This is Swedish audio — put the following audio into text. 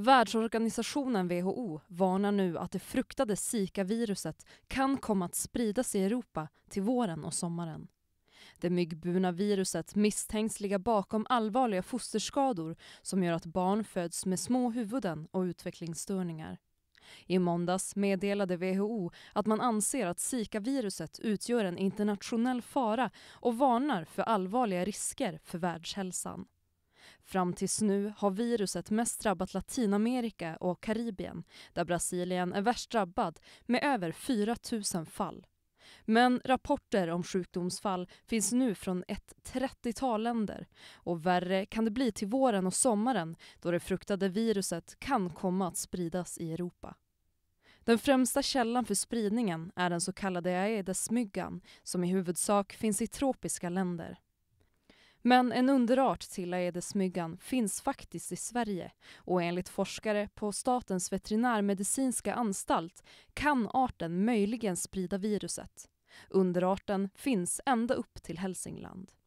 Världsorganisationen WHO varnar nu att det fruktade Zika-viruset kan komma att spridas i Europa till våren och sommaren. Det myggburna viruset misstänks ligga bakom allvarliga fosterskador som gör att barn föds med små huvuden och utvecklingsstörningar. I måndags meddelade WHO att man anser att Zika-viruset utgör en internationell fara och varnar för allvarliga risker för världshälsan. Fram tills nu har viruset mest drabbat Latinamerika och Karibien där Brasilien är värst drabbad med över 4 000 fall. Men rapporter om sjukdomsfall finns nu från ett 30-tal länder och värre kan det bli till våren och sommaren då det fruktade viruset kan komma att spridas i Europa. Den främsta källan för spridningen är den så kallade aedesmyggan som i huvudsak finns i tropiska länder. Men en underart till aedesmyggan finns faktiskt i Sverige och enligt forskare på Statens veterinärmedicinska anstalt kan arten möjligen sprida viruset. Underarten finns ända upp till Hälsingland.